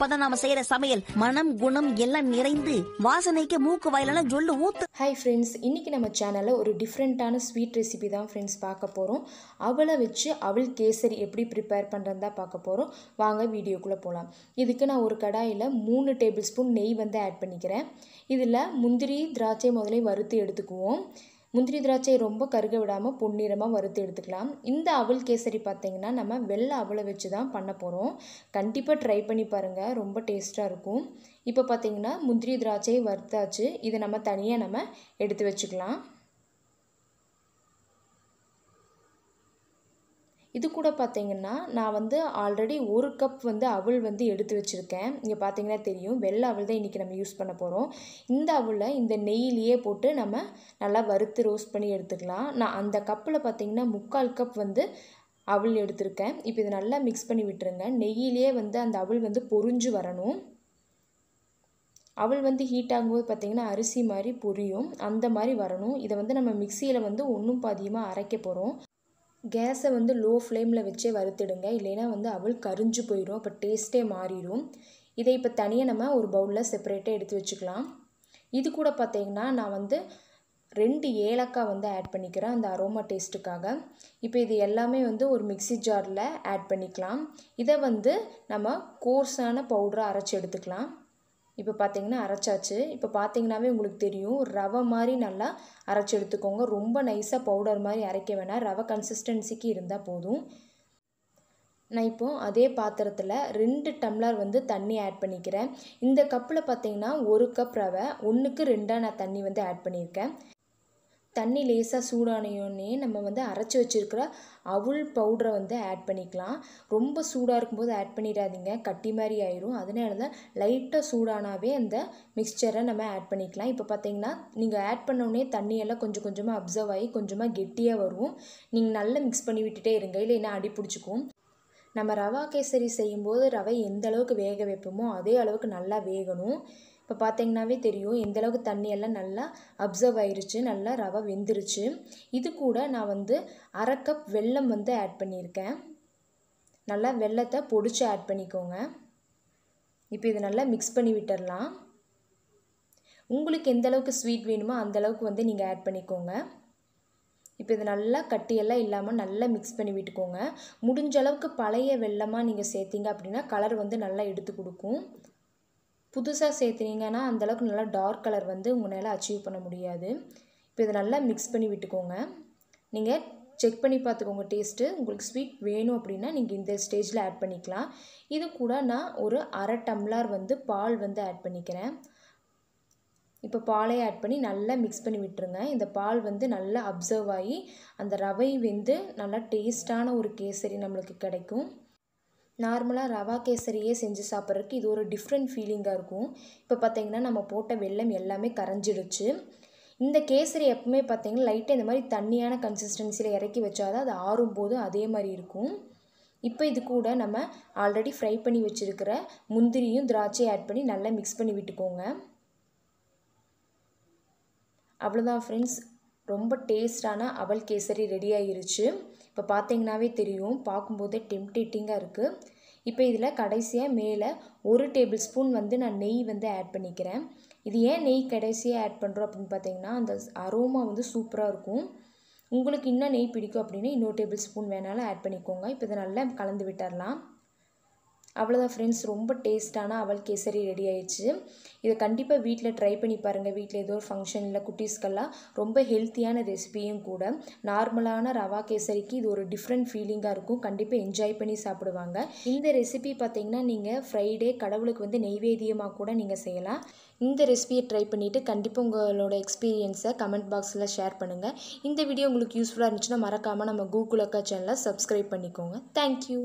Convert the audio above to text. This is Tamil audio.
அப்பதான் நாம செய்யற சமையல் மனம் குணம் எல்லாம் நிறைந்து வாசனைக்கு மூக்கு வாயிலான ஜொல்லு ஊத்து ஹாய் ஃப்ரெண்ட்ஸ் இன்னைக்கு நம்ம சேனல்ல ஒரு டிஃப்ரெண்ட்டான ஸ்வீட் ரெசிபி தான் ஃப்ரெண்ட்ஸ் பார்க்க போறோம் அவளை வச்சு அவள் கேசரி எப்படி ப்ரிப்பேர் பண்ணுறதா பார்க்க போகிறோம் வாங்க வீடியோக்குள்ளே போகலாம் இதுக்கு நான் ஒரு கடாயில் மூணு டேபிள் ஸ்பூன் நெய் வந்து ஆட் பண்ணிக்கிறேன் இதில் முந்திரி திராட்சை முதலே வறுத்து எடுத்துக்குவோம் முந்திரி திராட்சை ரொம்ப கருக விடாமல் பொன்னிறமாக வறுத்து எடுத்துக்கலாம் இந்த அவல் கேசரி பார்த்திங்கன்னா நம்ம வெள்ளை அவளை வச்சு தான் பண்ண போகிறோம் கண்டிப்பாக ட்ரை பண்ணி பாருங்கள் ரொம்ப டேஸ்ட்டாக இருக்கும் இப்போ பார்த்திங்கன்னா முந்திரி திராட்சை வறுத்தாச்சு இதை நம்ம தனியாக நம்ம எடுத்து வச்சுக்கலாம் இது கூட பார்த்திங்கன்னா நான் வந்து ஆல்ரெடி ஒரு கப் வந்து அவள் வந்து எடுத்து வச்சுருக்கேன் இங்கே பார்த்தீங்கன்னா தெரியும் வெள்ளை அவள் தான் இன்றைக்கி நம்ம யூஸ் பண்ண போகிறோம் இந்த அவளை இந்த நெய்யிலேயே போட்டு நம்ம நல்லா வறுத்து ரோஸ்ட் பண்ணி எடுத்துக்கலாம் நான் அந்த கப்பில் பார்த்திங்கன்னா முக்கால் கப் வந்து அவள் எடுத்திருக்கேன் இப்போ இதை நல்லா மிக்ஸ் பண்ணி விட்டுருங்க நெய்யிலேயே வந்து அந்த அவள் வந்து பொறிஞ்சு வரணும் அவள் வந்து ஹீட் ஆகும்போது பார்த்திங்கன்னா அரிசி மாதிரி பொரியும் அந்த மாதிரி வரணும் இதை வந்து நம்ம மிக்சியில் வந்து ஒன்றும் பாதியமாக அரைக்க போகிறோம் கேஸை வந்து லோ ஃப்ளேமில் வச்சே வறுத்துடுங்க இல்லைன்னா வந்து அவள் கரிஞ்சு போயிடும் அப்போ டேஸ்ட்டே மாறிடும் இதை இப்போ தனியாக நம்ம ஒரு பவுலில் செப்பரேட்டாக எடுத்து வச்சுக்கலாம் இது கூட பார்த்திங்கன்னா நான் வந்து ரெண்டு ஏலக்காய் வந்து ஆட் பண்ணிக்கிறேன் அந்த அரோமா டேஸ்ட்டுக்காக இப்போ இது எல்லாமே வந்து ஒரு மிக்சி ஜாரில் ஆட் பண்ணிக்கலாம் இதை வந்து நம்ம கோர்ஸான பவுடரை அரைச்சி எடுத்துக்கலாம் இப்போ பார்த்தீங்கன்னா அரைச்சாச்சு இப்போ பார்த்தீங்கன்னாவே உங்களுக்கு தெரியும் ரவை மாதிரி நல்லா அரைச்சி எடுத்துக்கோங்க ரொம்ப நைஸாக பவுடர் மாதிரி அரைக்க வேணாம் ரவை கன்சிஸ்டன்சிக்கு இருந்தால் போதும் நான் இப்போது அதே பாத்திரத்தில் ரெண்டு டம்ளர் வந்து தண்ணி ஆட் பண்ணிக்கிறேன் இந்த கப்பில் பார்த்தீங்கன்னா ஒரு கப் ரவை ஒன்றுக்கு ரெண்டாக நான் தண்ணி வந்து ஆட் பண்ணியிருக்கேன் தண்ணி லேசாக சூடானையோடனே நம்ம வந்து அரைச்சி வச்சுருக்கிற அவுள் பவுடரை வந்து ஆட் பண்ணிக்கலாம் ரொம்ப சூடாக இருக்கும்போது ஆட் பண்ணிடாதீங்க கட்டி மாதிரி ஆயிரும் அதனால தான் லைட்டாக சூடானாவே அந்த மிக்சரை நம்ம ஆட் பண்ணிக்கலாம் இப்போ பார்த்தீங்கன்னா நீங்கள் ஆட் பண்ணோடனே தண்ணியெல்லாம் கொஞ்சம் கொஞ்சமாக அப்சர்வ் ஆகி கொஞ்சமாக கெட்டியாக வரும் நீங்கள் நல்லா மிக்ஸ் பண்ணி விட்டுட்டே இருங்க இல்லைன்னா அடி பிடிச்சிக்கும் நம்ம ரவா கேசரி செய்யும்போது ரவை எந்த அளவுக்கு வேக வைப்போமோ அதே அளவுக்கு நல்லா வேகணும் இப்போ பார்த்தீங்கன்னாவே தெரியும் எந்தளவுக்கு தண்ணியெல்லாம் நல்லா அப்சர்வ் ஆயிருச்சு நல்லா ரவை வெந்துருச்சு இது கூட நான் வந்து அரை கப் வெல்லம் வந்து ஆட் பண்ணியிருக்கேன் நல்லா வெள்ளத்தை பொடிச்சு ஆட் பண்ணிக்கோங்க இப்போ இதை நல்லா மிக்ஸ் பண்ணி விட்டுடலாம் உங்களுக்கு எந்த அளவுக்கு ஸ்வீட் வேணுமோ அந்த அளவுக்கு வந்து நீங்கள் ஆட் பண்ணிக்கோங்க இப்போ இது நல்லா கட்டியெல்லாம் இல்லாமல் நல்லா மிக்ஸ் பண்ணி விட்டுக்கோங்க முடிஞ்ச அளவுக்கு பழைய வெள்ளமாக நீங்கள் சேர்த்திங்க அப்படின்னா கலர் வந்து நல்லா எடுத்து கொடுக்கும் புதுசாக சேர்த்துனீங்கன்னா அந்தளவுக்கு நல்லா டார்க் கலர் வந்து உங்களால் அச்சீவ் பண்ண முடியாது இப்போ இதை நல்லா மிக்ஸ் பண்ணி விட்டுக்கோங்க நீங்கள் செக் பண்ணி பார்த்துக்கோங்க டேஸ்ட்டு உங்களுக்கு ஸ்வீட் வேணும் அப்படின்னா நீங்கள் இந்த ஸ்டேஜில் ஆட் பண்ணிக்கலாம் இது கூட நான் ஒரு அரை டம்ளார் வந்து பால் வந்து ஆட் பண்ணிக்கிறேன் இப்போ பாலை ஆட் பண்ணி நல்லா மிக்ஸ் பண்ணி விட்டுருங்க இந்த பால் வந்து நல்லா அப்சர்வ் ஆகி அந்த ரவை வந்து நல்லா டேஸ்ட்டான ஒரு கேசரி நம்மளுக்கு கிடைக்கும் நார்மலாக ரவா கேசரியே செஞ்சு சாப்பிட்றதுக்கு இது ஒரு டிஃப்ரெண்ட் ஃபீலிங்காக இருக்கும் இப்போ பார்த்திங்கன்னா நம்ம போட்ட வெள்ளம் எல்லாமே கரைஞ்சிடுச்சு இந்த கேசரி எப்பவுமே பார்த்திங்கன்னா லைட்டாக இந்த மாதிரி தண்ணியான கன்சிஸ்டன்சியில் இறக்கி வச்சாதான் அது ஆறும்போது அதே மாதிரி இருக்கும் இப்போ இது கூட நம்ம ஆல்ரெடி ஃப்ரை பண்ணி வச்சுருக்கிற முந்திரியும் திராட்சையும் ஆட் பண்ணி நல்லா மிக்ஸ் பண்ணி விட்டுக்கோங்க அவ்வளோதான் ஃப்ரெண்ட்ஸ் ரொம்ப டேஸ்டான அவல் கேசரி ரெடி ஆகிருச்சு இப்போ பார்த்தீங்கன்னாவே தெரியும் பார்க்கும்போதே டெம்டேட்டிங்காக இருக்குது இப்போ இதில் கடைசியாக மேலே ஒரு டேபிள் ஸ்பூன் வந்து நான் நெய் வந்து ஆட் பண்ணிக்கிறேன் இது ஏன் நெய் கடைசியாக ஆட் பண்ணுறோம் அப்படின்னு பார்த்தீங்கன்னா அந்த அரோமா வந்து சூப்பராக இருக்கும் உங்களுக்கு இன்னும் நெய் பிடிக்கும் அப்படின்னா இன்னொரு டேபிள் ஸ்பூன் வேணாலும் ஆட் பண்ணிக்கோங்க இப்போ இதை நல்லா கலந்து விட்டுடலாம் அவ்வளோதான் ஃப்ரெண்ட்ஸ் ரொம்ப டேஸ்ட்டான அவள் கேசரி ரெடி ஆயிடுச்சு இதை கண்டிப்பாக வீட்டில் ட்ரை பண்ணி பாருங்கள் வீட்டில் ஏதோ ஒரு ஃபங்க்ஷனில் குட்டீஸ்க்கெல்லாம் ரொம்ப ஹெல்த்தியான ரெசிபியும் கூட நார்மலான ரவா கேசரிக்கு இது ஒரு டிஃப்ரெண்ட் ஃபீலிங்காக இருக்கும் கண்டிப்பாக என்ஜாய் பண்ணி சாப்பிடுவாங்க இந்த ரெசிபி பார்த்திங்கன்னா நீங்கள் ஃப்ரைடே கடவுளுக்கு வந்து நெய்வேத்தியமாக கூட நீங்கள் செய்யலாம் இந்த ரெசிபியை ட்ரை பண்ணிவிட்டு கண்டிப்பாக உங்களோட எக்ஸ்பீரியன்ஸை கமெண்ட் பாக்ஸில் ஷேர் பண்ணுங்கள் இந்த வீடியோ உங்களுக்கு யூஸ்ஃபுல்லாக இருந்துச்சுன்னா மறக்காமல் நம்ம கூகுள் அக்கா சேனலை சப்ஸ்கிரைப் பண்ணிக்கோங்க தேங்க்யூ